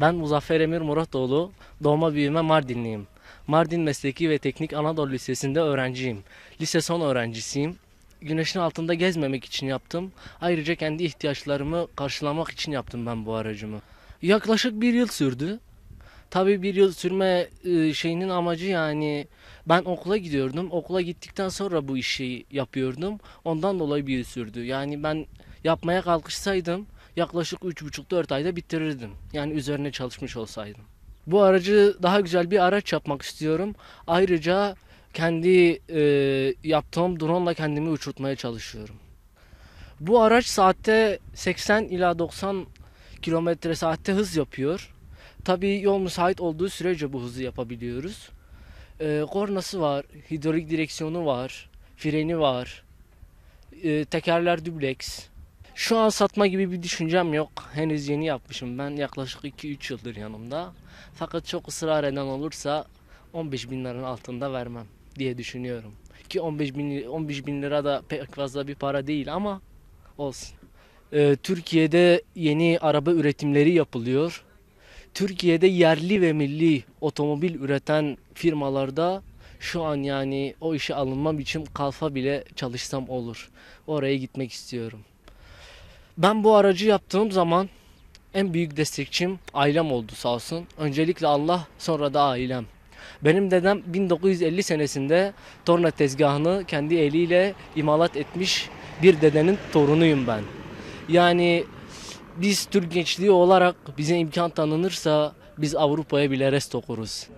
Ben Muzaffer Emir Muratoğlu, doğma büyüme Mardinliyim. Mardin Mesleki ve Teknik Anadolu Lisesi'nde öğrenciyim. Lise son öğrencisiyim. Güneşin altında gezmemek için yaptım. Ayrıca kendi ihtiyaçlarımı karşılamak için yaptım ben bu aracımı. Yaklaşık bir yıl sürdü. Tabii bir yıl sürme ıı, şeyinin amacı yani ben okula gidiyordum. Okula gittikten sonra bu işi yapıyordum. Ondan dolayı bir yıl sürdü. Yani ben yapmaya kalkışsaydım yaklaşık 3,5-4 ayda bitirirdim. Yani üzerine çalışmış olsaydım. Bu aracı daha güzel bir araç yapmak istiyorum. Ayrıca kendi e, yaptığım drone ile kendimi uçurtmaya çalışıyorum. Bu araç saatte 80 ila 90 kilometre saatte hız yapıyor. Tabii yol müsait olduğu sürece bu hızı yapabiliyoruz. E, kornası var, hidrolik direksiyonu var, freni var, e, tekerler dubleks, şu an satma gibi bir düşüncem yok. Henüz yeni yapmışım ben. Yaklaşık 2-3 yıldır yanımda. Fakat çok ısrar eden olursa 15 bin liranın altında vermem diye düşünüyorum. Ki 15 bin, 15 bin lira da pek fazla bir para değil ama olsun. Ee, Türkiye'de yeni araba üretimleri yapılıyor. Türkiye'de yerli ve milli otomobil üreten firmalarda şu an yani o işe alınmam için kalfa bile çalışsam olur. Oraya gitmek istiyorum. Ben bu aracı yaptığım zaman en büyük destekçim ailem oldu sağ olsun. Öncelikle Allah sonra da ailem. Benim dedem 1950 senesinde torna tezgahını kendi eliyle imalat etmiş bir dedenin torunuyum ben. Yani biz Türk gençliği olarak bize imkan tanınırsa biz Avrupa'ya bile rest okuruz.